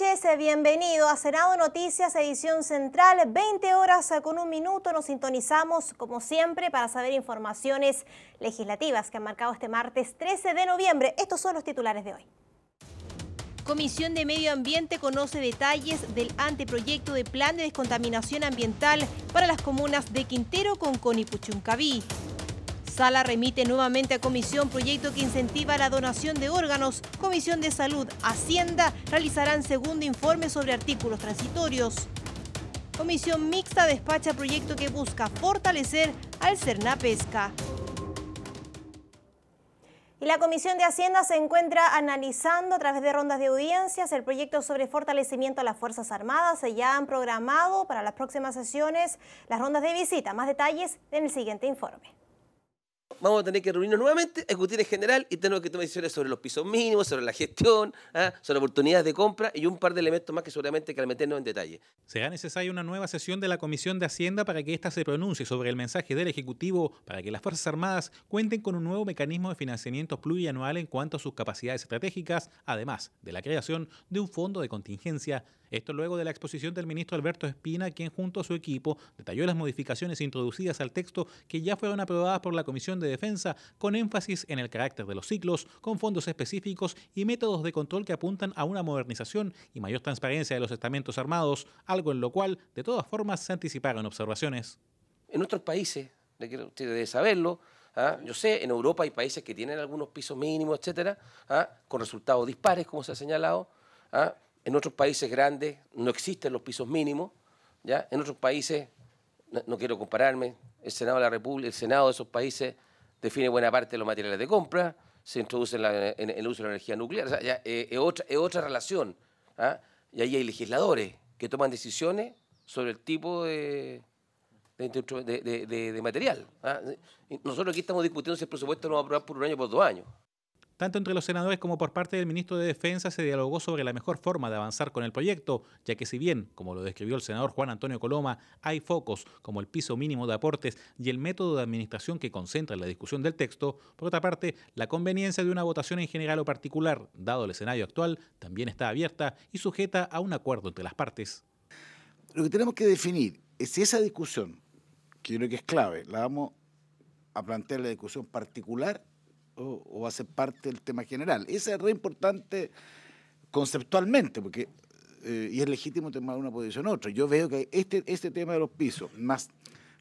noches, eh, bienvenido a Senado Noticias, edición central, 20 horas eh, con un minuto. Nos sintonizamos, como siempre, para saber informaciones legislativas que han marcado este martes 13 de noviembre. Estos son los titulares de hoy. Comisión de Medio Ambiente conoce detalles del anteproyecto de plan de descontaminación ambiental para las comunas de Quintero con Conipuchuncaví. Sala remite nuevamente a comisión proyecto que incentiva la donación de órganos. Comisión de Salud, Hacienda realizarán segundo informe sobre artículos transitorios. Comisión Mixta despacha proyecto que busca fortalecer al Cerna Pesca. Y la Comisión de Hacienda se encuentra analizando a través de rondas de audiencias el proyecto sobre fortalecimiento a las Fuerzas Armadas. Se ya han programado para las próximas sesiones las rondas de visita. Más detalles en el siguiente informe vamos a tener que reunirnos nuevamente, discutir en general y tenemos que tomar decisiones sobre los pisos mínimos, sobre la gestión, ¿ah? sobre oportunidades de compra y un par de elementos más que seguramente que meternos en detalle. Será necesaria una nueva sesión de la Comisión de Hacienda para que ésta se pronuncie sobre el mensaje del Ejecutivo para que las Fuerzas Armadas cuenten con un nuevo mecanismo de financiamiento plurianual en cuanto a sus capacidades estratégicas, además de la creación de un fondo de contingencia esto luego de la exposición del ministro Alberto Espina, quien junto a su equipo detalló las modificaciones introducidas al texto que ya fueron aprobadas por la Comisión de Defensa, con énfasis en el carácter de los ciclos, con fondos específicos y métodos de control que apuntan a una modernización y mayor transparencia de los estamentos armados, algo en lo cual, de todas formas, se anticiparon observaciones. En otros países, usted debe saberlo, ¿ah? Yo sé, en Europa hay países que tienen algunos pisos mínimos, etcétera, ¿ah? con resultados dispares, como se ha señalado, ¿ah? En otros países grandes no existen los pisos mínimos, ¿ya? En otros países, no, quiero compararme, el Senado de la República, el Senado de esos países define buena parte de los materiales de compra, se introduce en, el uso de la energía nuclear, eh, es, otra, relación. ¿ah? Y ahí hay legisladores que toman decisiones sobre el tipo de, material. ¿ah? Nosotros aquí estamos discutiendo si el presupuesto no va a aprobar por un año o por dos años. Tanto entre los senadores como por parte del ministro de Defensa se dialogó sobre la mejor forma de avanzar con el proyecto, ya que si bien, como lo describió el senador Juan Antonio Coloma, hay focos como el piso mínimo de aportes y el método de administración que concentra la discusión del texto, por otra parte, la conveniencia de una votación en general o particular, dado el escenario actual, también está abierta y sujeta a un acuerdo entre las partes. Lo que tenemos que definir es si esa discusión, que creo que es clave, la vamos a plantear la discusión particular o, hace parte del tema general. Ese es re importante conceptualmente, porque eh, y es legítimo tomar una posición u otra. Yo veo que este, este tema de los pisos, más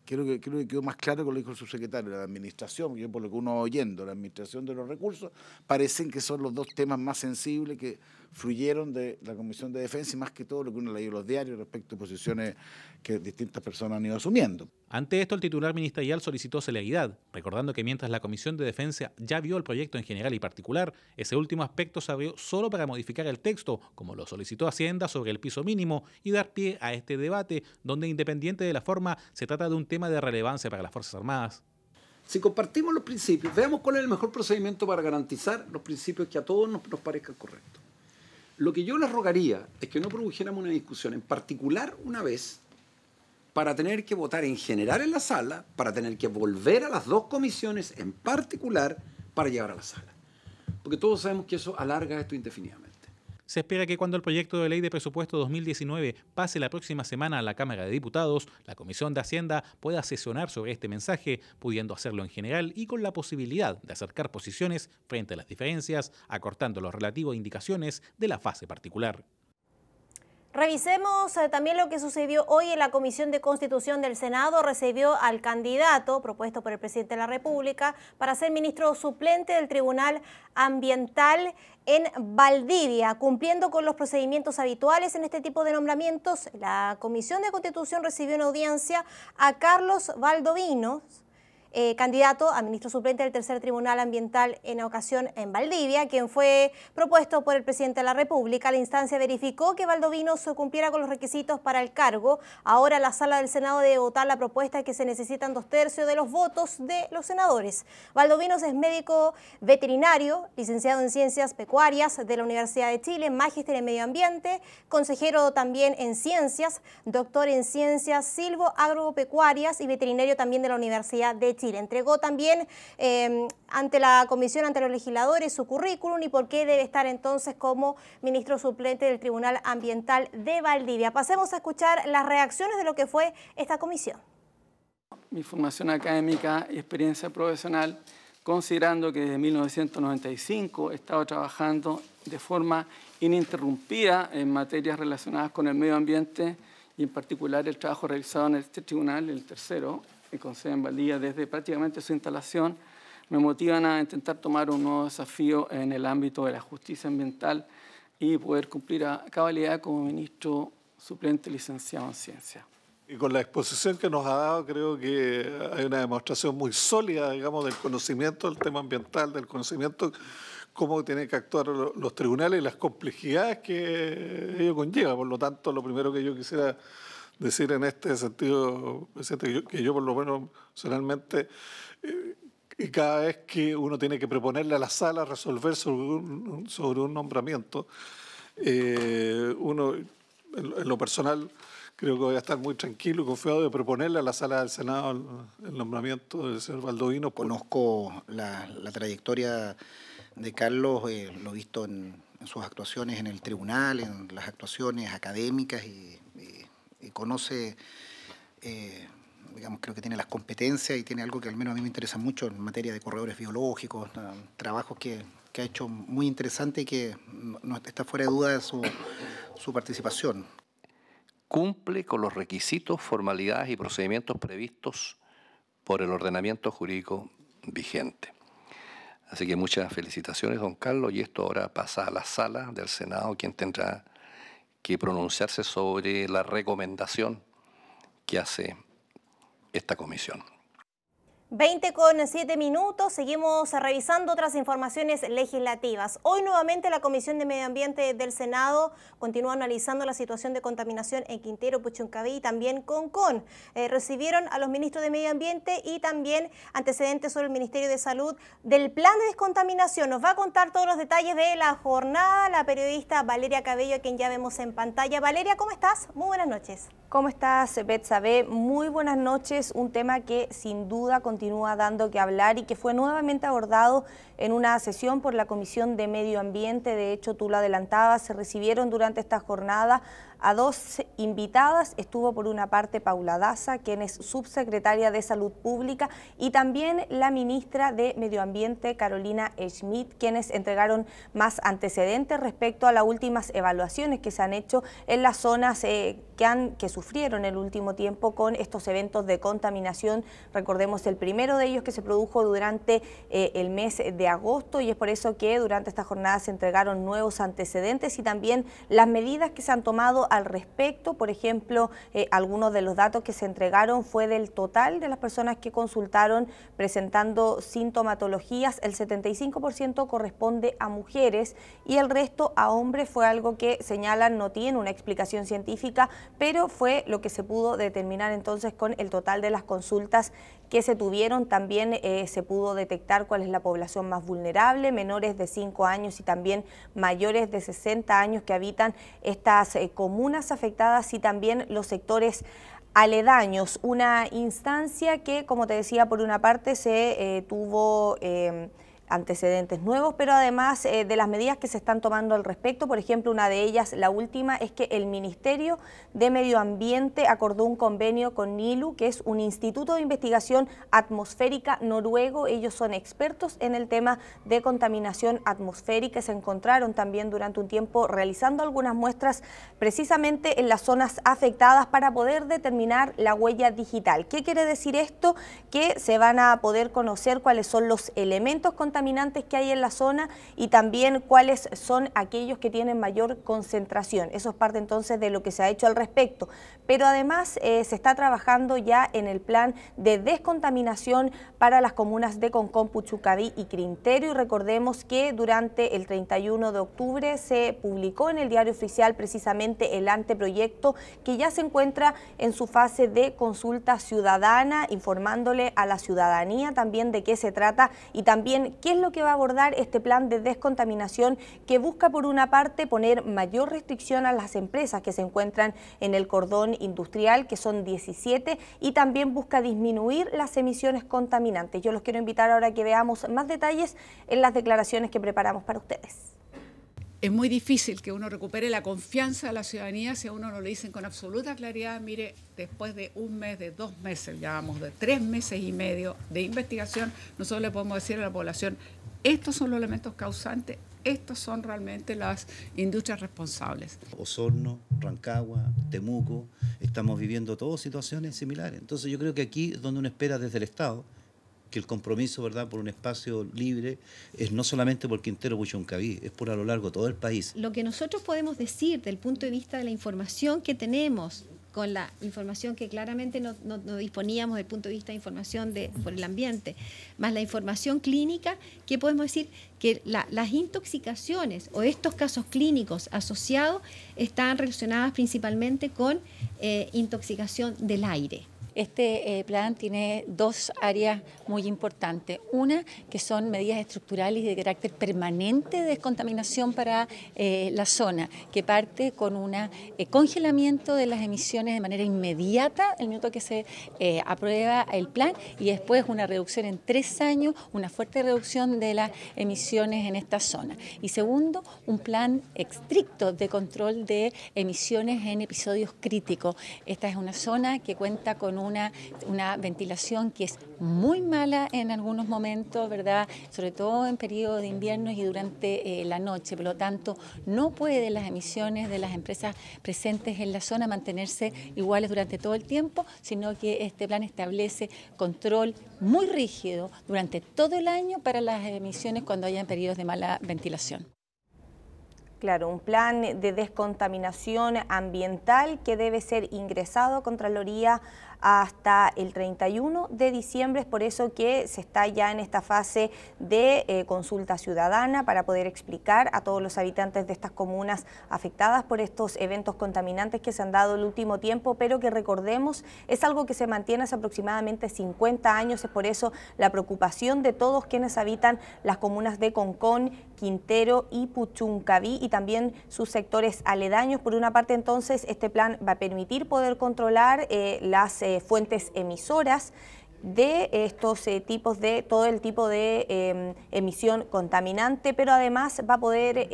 creo que, que quedó más claro con lo dijo el subsecretario, la administración, yo por lo que uno oyendo, la administración de los recursos, parecen que son los dos temas más sensibles que fluyeron de la Comisión de Defensa y más que todo lo que uno leído en los diarios respecto a posiciones que distintas personas han ido asumiendo. Ante esto, el titular ministerial solicitó celeridad, recordando que mientras la Comisión de Defensa ya vio el proyecto en general y particular, ese último aspecto se abrió solo para modificar el texto, como lo solicitó Hacienda sobre el piso mínimo, y dar pie a este debate, donde independiente de la forma, se trata de un tema de relevancia para las Fuerzas Armadas. Si compartimos los principios, veamos cuál es el mejor procedimiento para garantizar los principios que a todos nos, nos parezcan correctos. Lo que yo les rogaría es que no produjéramos una discusión, en particular una vez, para tener que votar en general en la sala, para tener que volver a las dos comisiones en particular para llegar a la sala. Porque todos sabemos que eso alarga esto indefinidamente. Se espera que cuando el proyecto de ley de presupuesto 2019 pase la próxima semana a la Cámara de Diputados, la Comisión de Hacienda pueda sesionar sobre este mensaje, pudiendo hacerlo en general y con la posibilidad de acercar posiciones frente a las diferencias, acortando lo relativos a e indicaciones de la fase particular. Revisemos eh, también lo que sucedió hoy en la Comisión de Constitución del Senado. Recibió al candidato propuesto por el presidente de la República para ser ministro suplente del Tribunal Ambiental en Valdivia, cumpliendo con los procedimientos habituales en este tipo de nombramientos. La Comisión de Constitución recibió una audiencia a Carlos Valdovinos, eh, candidato a ministro suplente del Tercer Tribunal Ambiental en ocasión en Valdivia, quien fue propuesto por el presidente de la República. La instancia verificó que Valdovinos cumpliera con los requisitos para el cargo. Ahora la sala del Senado debe votar la propuesta que se necesitan dos tercios de los votos de los senadores. Valdovinos es médico veterinario, licenciado en Ciencias Pecuarias de la Universidad de Chile, magíster en Medio Ambiente, consejero también en Ciencias, doctor en Ciencias Silvo Agropecuarias y veterinario también de la Universidad de Chile decir, Entregó también em, ante la comisión, ante los legisladores, su currículum y por qué debe estar entonces como ministro suplente del Tribunal Ambiental de Valdivia. Pasemos a escuchar las reacciones de lo que fue esta comisión. Mi formación académica y experiencia profesional, considerando que desde 1995 he estado trabajando de forma ininterrumpida en materias relacionadas con el medio ambiente y en particular el trabajo realizado en este tribunal, el tercero, y con sede en desde prácticamente su instalación, me motivan a intentar tomar un nuevo desafío en el ámbito de la justicia ambiental y poder cumplir a cabalidad como ministro suplente licenciado en ciencia. Y con la exposición que nos ha dado, creo que hay una demostración muy sólida, digamos, del conocimiento del tema ambiental, del conocimiento cómo tienen que actuar los tribunales y las complejidades que ello conlleva. Por lo tanto, lo primero que yo quisiera decir en este sentido, presidente, que yo, que yo por lo menos personalmente, eh, y cada vez que uno tiene que proponerle a la sala resolver sobre un, nombramiento, eh, uno, en, lo personal, creo que voy a estar muy tranquilo y confiado de proponerle a la sala del Senado el, nombramiento del señor Baldovino. Conozco la, la trayectoria de Carlos, eh, lo he visto en, en sus actuaciones en el tribunal, en las actuaciones académicas y conoce, eh, digamos, creo que tiene las competencias y tiene algo que al menos a mí me interesa mucho en materia de corredores biológicos, trabajos que, ha hecho muy interesante y que está fuera de duda de su, su participación. Cumple con los requisitos, formalidades y procedimientos previstos por el ordenamiento jurídico vigente. Así que muchas felicitaciones, don Carlos, y esto ahora pasa a la sala del Senado, quien tendrá que pronunciarse sobre la recomendación que hace esta comisión. 20 con 7 minutos, seguimos revisando otras informaciones legislativas. Hoy nuevamente la Comisión de Medio Ambiente del Senado continúa analizando la situación de contaminación en Quintero, Puchuncaví y también Concon. Eh, recibieron a los ministros de Medio Ambiente y también antecedentes sobre el Ministerio de Salud del plan de descontaminación. Nos va a contar todos los detalles de la jornada la periodista Valeria Cabello, a quien ya vemos en pantalla. Valeria, ¿cómo estás? Muy buenas noches. ¿Cómo estás, Betsabe? Muy buenas noches. Un tema que sin duda continúa continúa dando que hablar y que fue nuevamente abordado en una sesión por la Comisión de Medio Ambiente. De hecho, tú lo adelantabas, se recibieron durante esta jornada a dos invitadas. Estuvo por una parte Paula Daza, quien es subsecretaria de Salud Pública, y también la ministra de Medio Ambiente, Carolina Schmidt, quienes entregaron más antecedentes respecto a las últimas evaluaciones que se han hecho en las zonas eh, que, han, que sufrieron el último tiempo con estos eventos de contaminación. Recordemos el primero de ellos que se produjo durante eh, el mes de agosto y es por eso que durante esta jornada se entregaron nuevos antecedentes y también las medidas que se han tomado al respecto. Por ejemplo, eh, algunos de los datos que se entregaron fue del total de las personas que consultaron presentando sintomatologías. El 75% corresponde a mujeres y el resto a hombres. Fue algo que señalan no tiene una explicación científica, pero fue lo que se pudo determinar entonces con el total de las consultas que se tuvieron, también eh, se pudo detectar cuál es la población más vulnerable, menores de 5 años y también mayores de 60 años que habitan estas eh, comunas afectadas y también los sectores aledaños, una instancia que, como te decía, por una parte se eh, tuvo em, antecedentes nuevos, pero además eh, de las medidas que se están tomando al respecto. Por ejemplo, una de ellas, la última, es que el Ministerio de Medio Ambiente acordó un convenio con NILU, que es un instituto de investigación atmosférica noruego. Ellos son expertos en el tema de contaminación atmosférica. Se encontraron también durante un tiempo realizando algunas muestras precisamente en las zonas afectadas para poder determinar la huella digital. ¿Qué quiere decir esto? Que se van a poder conocer cuáles son los elementos contaminantes que hay en la zona y también cuáles son aquellos que tienen mayor concentración. Eso es parte entonces de lo que se ha hecho al respecto. Pero además eh, se está trabajando ya en el plan de descontaminación para las comunas de Concón, Puchucadí y Crintero y recordemos que durante el 31 de octubre se publicó en el diario oficial precisamente el anteproyecto que ya se encuentra en su fase de consulta ciudadana, informándole a la ciudadanía también de qué se trata y también qué es lo que va a abordar este plan de descontaminación que busca por una parte poner mayor restricción a las empresas que se encuentran en el cordón industrial, que son 17, y también busca disminuir las emisiones contaminantes? Yo los quiero invitar ahora a que veamos más detalles en las declaraciones que preparamos para ustedes es muy difícil que uno recupere la confianza de la ciudadanía si a uno no le dicen con absoluta claridad, mire, después de un mes, de dos meses, ya vamos, de tres meses y medio de investigación, nosotros le podemos decir a la población, estos son los elementos causantes, estos son realmente las industrias responsables. Osorno, Rancagua, Temuco, estamos viviendo todas situaciones similares. Entonces yo creo que aquí es donde uno espera desde el Estado que el compromiso verdad por un espacio libre es no solamente por Quintero Puchuncaví, es por a lo largo de todo el país. Lo que nosotros podemos decir del punto de vista de la información que tenemos con la información que claramente no, disponíamos desde el punto de vista de información de, por el ambiente, más la información clínica, que podemos decir que las intoxicaciones o estos casos clínicos asociados están relacionadas principalmente con eh, intoxicación del aire. Este eh, plan tiene dos áreas muy importantes. Una, que son medidas estructurales de carácter permanente de descontaminación para eh, la zona, que parte con un eh, congelamiento de las emisiones de manera inmediata, el minuto que se aprueba el plan, y después una reducción en tres años, una fuerte reducción de las emisiones en esta zona. Y segundo, un plan estricto de control de emisiones en episodios críticos. Esta es una zona que cuenta con una, una ventilación que es muy mala en algunos momentos, ¿verdad? Sobre todo en periodos de invierno y durante eh, la noche. Por lo tanto, no pueden las emisiones de las empresas presentes en la zona mantenerse iguales durante todo el tiempo, sino que este plan establece control muy rígido durante todo el año para las emisiones cuando hayan periodos de mala ventilación. Claro, un plan de descontaminación ambiental que debe ser ingresado a Contraloría hasta el 31 de diciembre. Es por eso que se está ya en esta fase de eh, consulta ciudadana para poder explicar a todos los habitantes de estas comunas afectadas por estos eventos contaminantes que se han dado el último tiempo, pero que recordemos es algo que se mantiene hace aproximadamente 50 años. Es por eso la preocupación de todos quienes habitan las comunas de Concón Quintero y Puchuncaví y también sus sectores aledaños. Por una parte, entonces, este plan va a permitir poder controlar eh, las eh, fuentes emisoras de estos eh, tipos de todo el tipo de em, emisión contaminante, pero además va a poder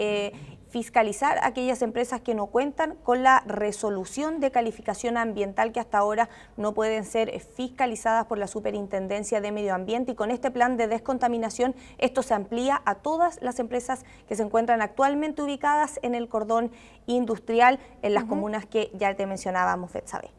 fiscalizar aquellas empresas que no cuentan con la resolución de calificación ambiental que hasta ahora no pueden ser fiscalizadas por la Superintendencia de Medio Ambiente y con este plan de descontaminación esto se amplía a todas las empresas que se encuentran actualmente ubicadas en el cordón industrial en las comunas que ya te mencionábamos, Betsabe.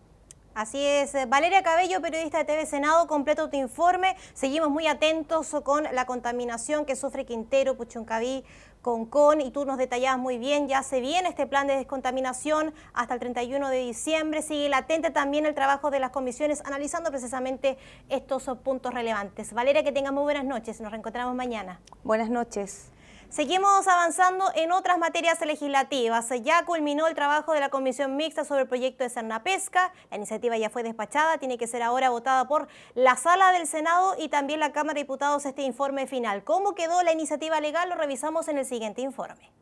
Así es, Valeria Cabello, periodista de TV Senado, completo tu informe. Seguimos muy atentos con la contaminación que sufre Quintero, Puchuncaví, con y tú nos detallabas muy bien, ya se viene este plan de descontaminación hasta el 31 de diciembre, sigue latente también el trabajo de las comisiones analizando precisamente estos puntos relevantes. Valeria, que tengas muy buenas noches, nos reencontramos mañana. Buenas noches. Seguimos avanzando en otras materias legislativas. Ya culminó el trabajo de la Comisión Mixta sobre el proyecto de Serna Pesca. La iniciativa ya fue despachada, tiene que ser ahora votada por la Sala del Senado y también la Cámara de Diputados este informe final. ¿Cómo quedó la iniciativa legal? Lo revisamos en el siguiente informe.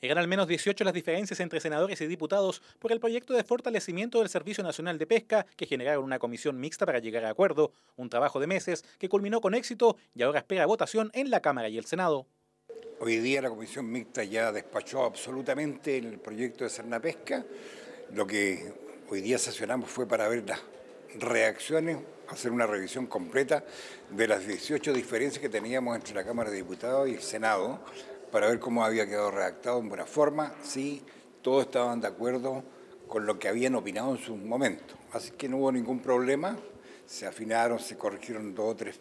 Eran al menos 18 las diferencias entre senadores y diputados por el proyecto de fortalecimiento del Servicio Nacional de Pesca que generaron una comisión mixta para llegar a acuerdo, un trabajo de meses que culminó con éxito y ahora espera votación en la Cámara y el Senado. Hoy día la Comisión Mixta ya despachó absolutamente el proyecto de Serna Pesca. Lo que hoy día sesionamos fue para ver las reacciones, hacer una revisión completa de las 18 diferencias que teníamos entre la Cámara de Diputados y el Senado, para ver cómo había quedado redactado en buena forma, si todos estaban de acuerdo con lo que habían opinado en su momento. Así que no hubo ningún problema, se afinaron, se corrigieron dos o tres...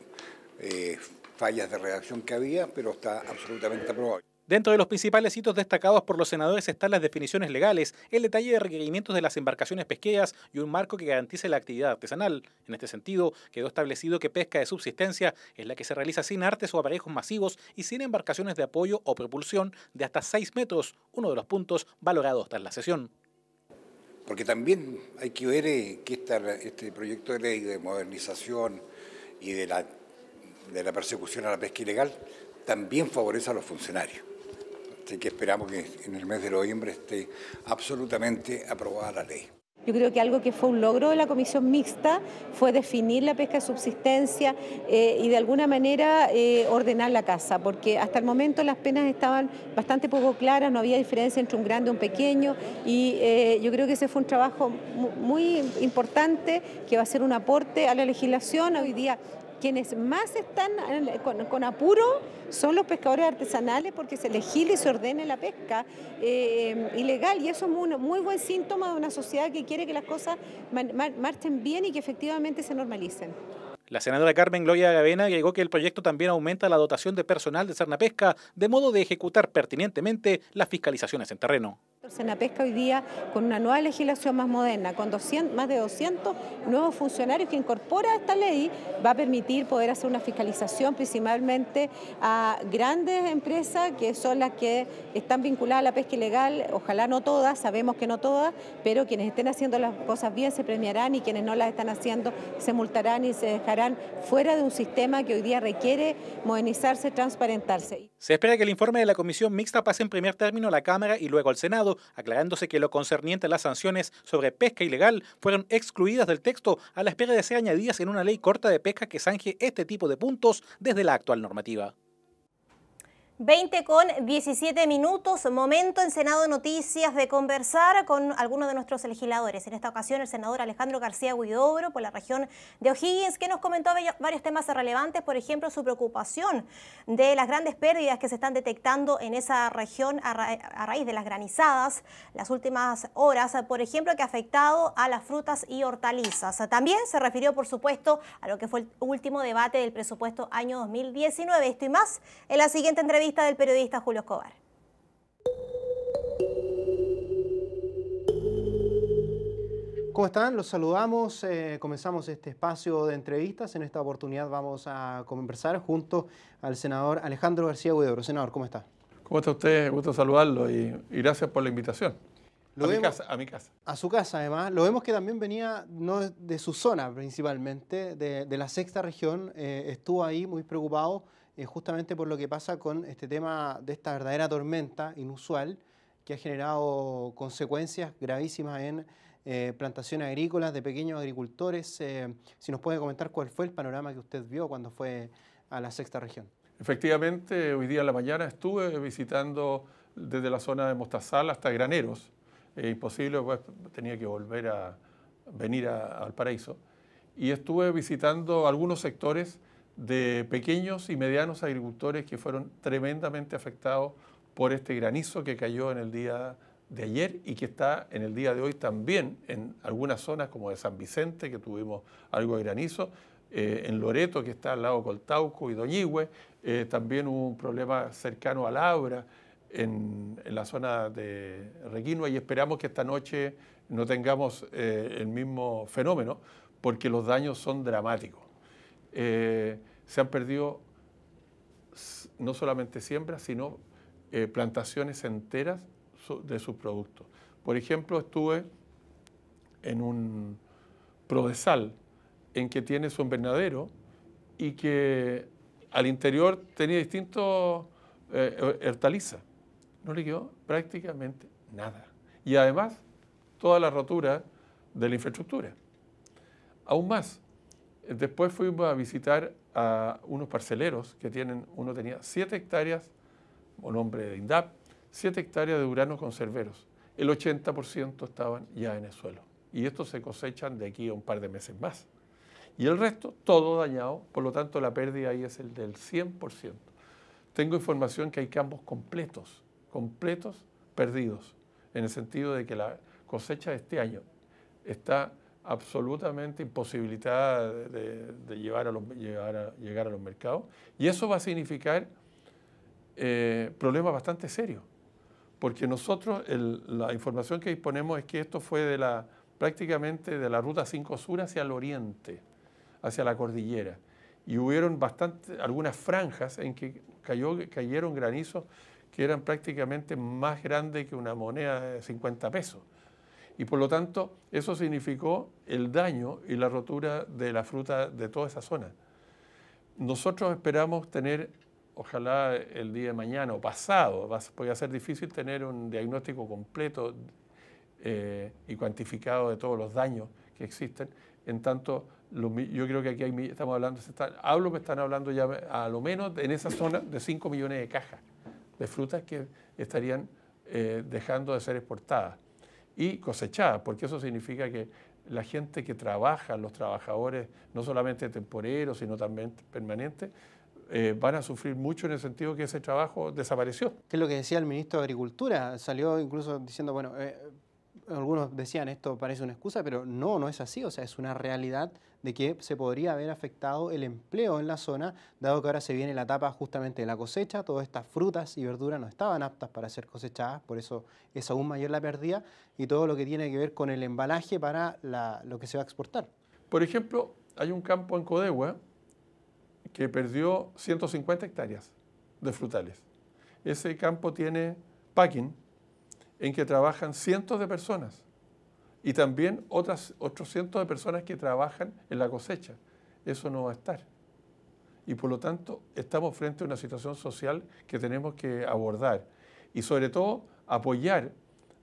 Eh, fallas de redacción que había, pero está absolutamente aprobado. Dentro de los principales hitos destacados por los senadores están las definiciones legales, el detalle de requerimientos de las embarcaciones pesqueras y un marco que garantice la actividad artesanal. En este sentido, quedó establecido que pesca de subsistencia es la que se realiza sin artes o aparejos masivos y sin embarcaciones de apoyo o propulsión de hasta 6 metros, uno de los puntos valorados tras la sesión. Porque también hay que ver eh, que este proyecto de ley de modernización y de la de la persecución a la pesca ilegal también favorece a los funcionarios. Así que esperamos que en el mes de noviembre esté absolutamente aprobada la ley. Yo creo que algo que fue un logro de la comisión mixta fue definir la pesca de subsistencia eh, y de alguna manera eh, ordenar la casa, porque hasta el momento las penas estaban bastante poco claras, no había diferencia entre un grande y un pequeño, y eh, yo creo que ese fue un trabajo muy importante que va a ser un aporte a la legislación. Hoy día quienes más están eh, con, apuro son los pescadores artesanales porque se legile y se ordene la pesca eh, ilegal y eso es un muy, buen síntoma de una sociedad que quiere que las cosas marchen bien y que efectivamente se normalicen. La senadora Carmen Gloria Gavena agregó que el proyecto también aumenta la dotación de personal de Pesca, de modo de ejecutar pertinentemente las fiscalizaciones en terreno la pesca hoy día con una nueva legislación más moderna, con más de 200 nuevos funcionarios que incorpora esta ley, va a permitir poder hacer una fiscalización principalmente a grandes empresas que son las que están vinculadas a la pesca ilegal, ojalá no todas, sabemos que no todas, pero quienes estén haciendo las cosas bien se premiarán y quienes no las están haciendo se multarán y se dejarán fuera de un sistema que hoy día requiere modernizarse, transparentarse. Se espera que el informe de la Comisión Mixta pase en primer término a la Cámara y luego al Senado aclarándose que lo concerniente a las sanciones sobre pesca ilegal fueron excluidas del texto a la espera de ser añadidas en una ley corta de pesca que zanje este tipo de puntos desde la actual normativa. 20 con 17 minutos, momento en Senado Noticias de conversar con algunos de nuestros legisladores. En esta ocasión el senador Alejandro García Huidobro por la región de O'Higgins, que nos comentó varios temas relevantes, por ejemplo su preocupación de las grandes pérdidas que se están detectando en esa región a raíz de las granizadas las últimas horas, por ejemplo, que ha afectado a las frutas y hortalizas. También se refirió, por supuesto, a lo que fue el último debate del presupuesto año 2019. Esto y más en la siguiente entrevista del periodista Julio Escobar. ¿Cómo están? Los saludamos. Eh, comenzamos este espacio de entrevistas. En esta oportunidad vamos a conversar junto al senador Alejandro García Huidobro. Senador, ¿cómo está? ¿Cómo está usted? Gusto saludarlo y, gracias por la invitación. Lo a, mi casa, a mi casa. A su casa, además. Lo vemos que también venía no de su zona principalmente, de, la sexta región. Eh, estuvo ahí muy preocupado justamente por lo que pasa con este tema de esta verdadera tormenta inusual que ha generado consecuencias gravísimas en eh, plantaciones agrícolas de pequeños agricultores. Eh, si nos puede comentar cuál fue el panorama que usted vio cuando fue a la sexta región. Efectivamente, hoy día en la mañana estuve visitando desde la zona de Mostazal hasta Graneros. imposible, pues tenía que volver a venir al paraíso. Y estuve visitando algunos sectores de pequeños y medianos agricultores que fueron tremendamente afectados por este granizo que cayó en el día de ayer y que está en el día de hoy también en algunas zonas como de San Vicente, que tuvimos algo de granizo, eh, en Loreto, que está al lado de Coltauco y Doñigüe, eh, también hubo un problema cercano a la en, en, la zona de Requinoa, y esperamos que esta noche no tengamos eh, el mismo fenómeno, porque los daños son dramáticos. Eh, se han perdido no solamente siembras, sino eh, plantaciones enteras de sus productos. Por ejemplo, estuve en un prodesal en que tiene su invernadero y que al interior tenía distintos eh, hortalizas. No le quedó prácticamente nada. Y además, toda la rotura de la infraestructura. Aún más, Después fuimos a visitar a unos parceleros que tienen, uno tenía 7 hectáreas, o nombre de INDAP, 7 hectáreas de uranos conserveros. El 80% estaban ya en el suelo. Y estos se cosechan de aquí a un par de meses más. Y el resto, todo dañado, por lo tanto la pérdida ahí es el del 100%. Tengo información que hay campos completos, completos perdidos, en el sentido de que la cosecha de este año está absolutamente imposibilitada de, llevar a llegar, a, los mercados. Y eso va a significar eh, problemas bastante serios, porque nosotros la información que disponemos es que esto fue de la, prácticamente de la ruta 5 Sur hacia el oriente, hacia la cordillera. Y hubieron bastante, algunas franjas en que cayó, cayeron granizos que eran prácticamente más grandes que una moneda de 50 pesos. Y por lo tanto, eso significó el daño y la rotura de la fruta de toda esa zona. Nosotros esperamos tener, ojalá el día de mañana o pasado, va, puede ser difícil tener un diagnóstico completo eh, y cuantificado de todos los daños que existen. En tanto, yo creo que aquí estamos hablando, hablo que están hablando ya a lo menos en esa zona de 5 millones de cajas de frutas que estarían eh, dejando de ser exportadas y cosechada, porque eso significa que la gente que trabaja, los trabajadores, no solamente temporeros, sino también permanentes, eh, van a sufrir mucho en el sentido que ese trabajo desapareció. ¿Qué es lo que decía el ministro de Agricultura, salió incluso diciendo, bueno, eh, algunos decían esto parece una excusa, pero no, no es así, o sea, es una realidad de que se podría haber afectado el empleo en la zona, dado que ahora se viene la etapa justamente de la cosecha, todas estas frutas y verduras no estaban aptas para ser cosechadas, por eso es aún mayor la pérdida, y todo lo que tiene que ver con el embalaje para lo que se va a exportar. Por ejemplo, hay un campo en Codegua que perdió 150 hectáreas de frutales. Ese campo tiene packing en que trabajan cientos de personas y también otras, otros cientos de personas que trabajan en la cosecha. Eso no va a estar. Y por lo tanto, estamos frente a una situación social que tenemos que abordar. Y sobre todo, apoyar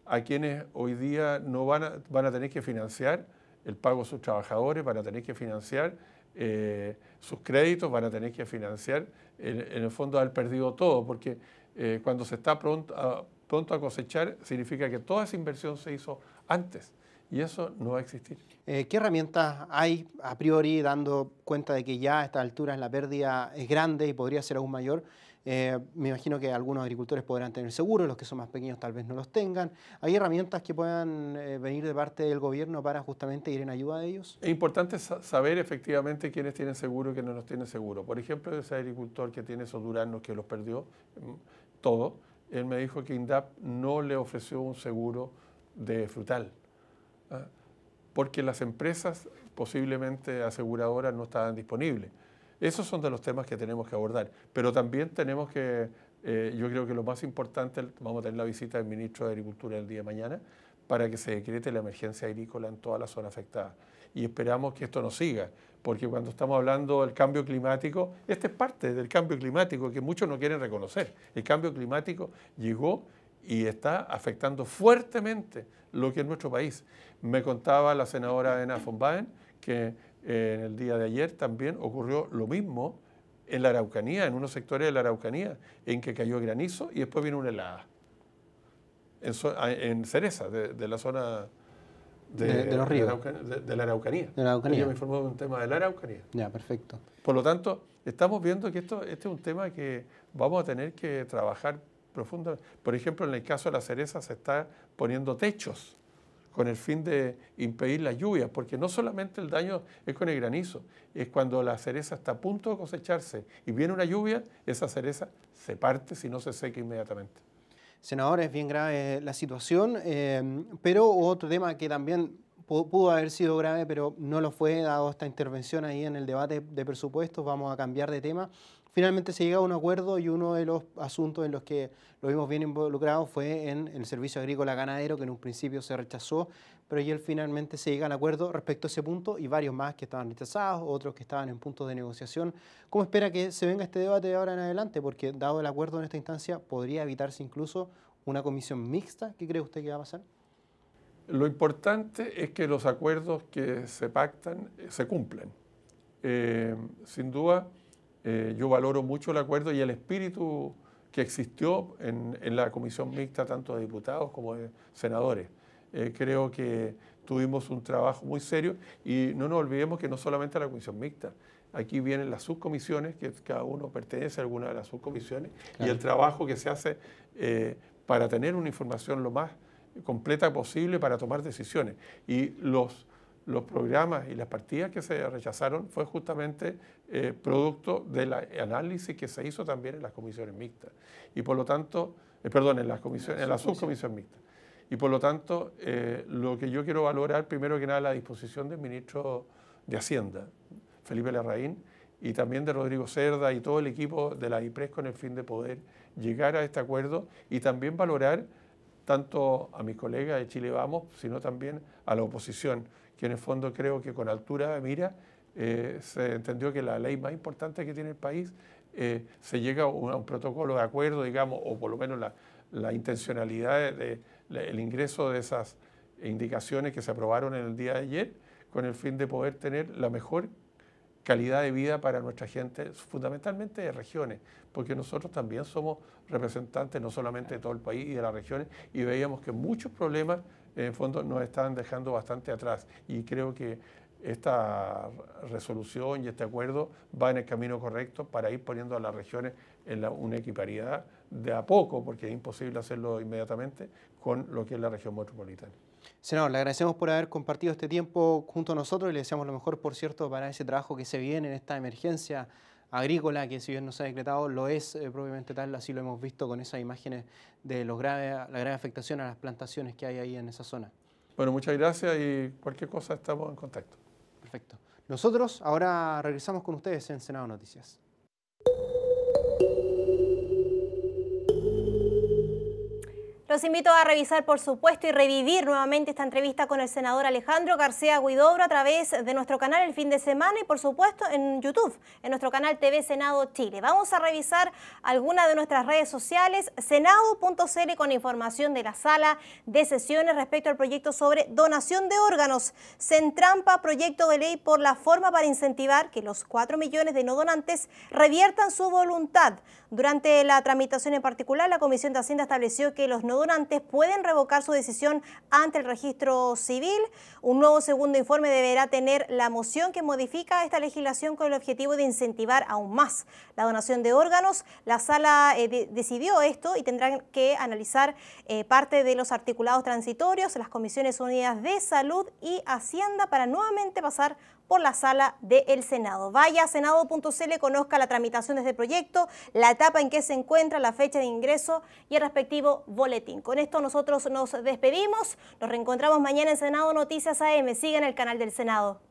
a quienes hoy día no van a, tener que financiar el pago de sus trabajadores, van a tener que financiar eh, sus créditos, van a tener que financiar, en, el fondo, al perdido todo, porque eh, cuando se está pronto a cosechar, significa que toda esa inversión se hizo antes y eso no va a existir. Eh, ¿Qué herramientas hay a priori, dando cuenta de que ya a estas alturas la pérdida es grande y podría ser aún mayor? Eh, me imagino que algunos agricultores podrán tener seguro, los que son más pequeños tal vez no los tengan. ¿Hay herramientas que puedan eh, venir de parte del gobierno para justamente ir en ayuda de ellos? Es importante saber efectivamente quiénes tienen seguro y quiénes no tienen seguro. Por ejemplo, ese agricultor que tiene esos duranos que los perdió mm, todo, él me dijo que INDAP no le ofreció un seguro de frutal Ah, porque las empresas posiblemente aseguradoras no estaban disponibles. Esos son de los temas que tenemos que abordar, pero también tenemos que, eh, yo creo que lo más importante, vamos a tener la visita del ministro de Agricultura el día de mañana, para que se decrete la emergencia agrícola en toda la zona afectada. Y esperamos que esto no siga, porque cuando estamos hablando del cambio climático, esta es parte del cambio climático que muchos no quieren reconocer. El cambio climático llegó y está afectando fuertemente lo que es nuestro país. Me contaba la senadora Ena von Baen que eh, en el día de ayer también ocurrió lo mismo en la Araucanía, en unos sectores de la Araucanía, en que cayó granizo y después vino una helada. En, ah, Cereza, de, la zona de, los ríos. De, la Araucanía. De Yo me informó de un tema de la Araucanía. Ya, perfecto. Por lo tanto, estamos viendo que esto, este es un tema que vamos a tener que trabajar profunda. Por ejemplo, en el caso de la cereza se está poniendo techos con el fin de impedir las lluvias, porque no solamente el daño es con el granizo, es cuando la cereza está a punto de cosecharse y viene una lluvia, esa cereza se parte si no se seca inmediatamente. Senador, es bien grave la situación, eh, pero otro tema que también pudo haber sido grave, pero no lo fue, dado esta intervención ahí en el debate de presupuestos, vamos a cambiar de tema finalmente se llega a un acuerdo y uno de los asuntos en los que lo vimos bien involucrado fue en el servicio agrícola ganadero, que en un principio se rechazó, pero él finalmente se llega al acuerdo respecto a ese punto y varios más que estaban rechazados, otros que estaban en puntos de negociación. ¿Cómo espera que se venga este debate de ahora en adelante? Porque dado el acuerdo en esta instancia, ¿podría evitarse incluso una comisión mixta? ¿Qué cree usted que va a pasar? Lo importante es que los acuerdos que se pactan eh, se cumplen. Eh, sin duda, eh, yo valoro mucho el acuerdo y el espíritu que existió en, la comisión mixta tanto de diputados como de senadores. Eh, creo que tuvimos un trabajo muy serio y no nos olvidemos que no solamente la comisión mixta, aquí vienen las subcomisiones, que cada uno pertenece a alguna de las subcomisiones, y el trabajo que se hace eh, para tener una información lo más completa posible para tomar decisiones. Y los los programas y las partidas que se rechazaron fue justamente eh, producto del análisis que se hizo también en las comisiones mixtas. Y por lo tanto, eh, perdón, en, las comisiones, en la subcomisión mixta. Y por lo tanto, eh, lo que yo quiero valorar primero que nada la disposición del ministro de Hacienda, Felipe Larraín, y también de Rodrigo Cerda y todo el equipo de la IPRES con el fin de poder llegar a este acuerdo y también valorar tanto a mis colegas de Chile Vamos, sino también a la oposición que en el fondo creo que con altura de mira eh, se entendió que la ley más importante que tiene el país eh, se llega a un, protocolo de acuerdo, digamos, o por lo menos la, intencionalidad del de, ingreso de esas indicaciones que se aprobaron en el día de ayer con el fin de poder tener la mejor calidad de vida para nuestra gente, fundamentalmente de regiones, porque nosotros también somos representantes no solamente de todo el país y de las regiones, y veíamos que muchos problemas en fondo nos están dejando bastante atrás y creo que esta resolución y este acuerdo va en el camino correcto para ir poniendo a las regiones en una equiparidad de a poco, porque es imposible hacerlo inmediatamente, con lo que es la región metropolitana. Senador, le agradecemos por haber compartido este tiempo junto a nosotros y le deseamos lo mejor, por cierto, para ese trabajo que se viene en esta emergencia agrícola, que si bien no se ha decretado, lo es probablemente eh, propiamente tal, así lo hemos visto con esas imágenes de los la grave afectación a las plantaciones que hay ahí en esa zona. Bueno, muchas gracias y cualquier cosa estamos en contacto. Perfecto. Nosotros ahora regresamos con ustedes en Senado Noticias. Los invito a revisar, por supuesto, y revivir nuevamente esta entrevista con el senador Alejandro García Guidobro a través de nuestro canal el fin de semana y, por supuesto, en YouTube, en nuestro canal TV Senado Chile. Vamos a revisar algunas de nuestras redes sociales, senado.cl con información de la sala de sesiones respecto al proyecto sobre donación de órganos. Se entrampa proyecto de ley por la forma para incentivar que los 4 millones de no donantes reviertan su voluntad. Durante la tramitación en particular, la Comisión de Hacienda estableció que los no donantes pueden revocar su decisión ante el registro civil. Un nuevo segundo informe deberá tener la moción que modifica esta legislación con el objetivo de incentivar aún más la donación de órganos. La sala eh, decidió esto y tendrán que analizar eh, parte de los articulados transitorios, las comisiones unidas de salud y hacienda para nuevamente pasar por la sala del Senado. Vaya a senado.cl, conozca la tramitación de este proyecto, la etapa en que se encuentra, la fecha de ingreso y el respectivo boletín. Con esto nosotros nos despedimos, nos reencontramos mañana en Senado Noticias AM. Sigan el canal del Senado.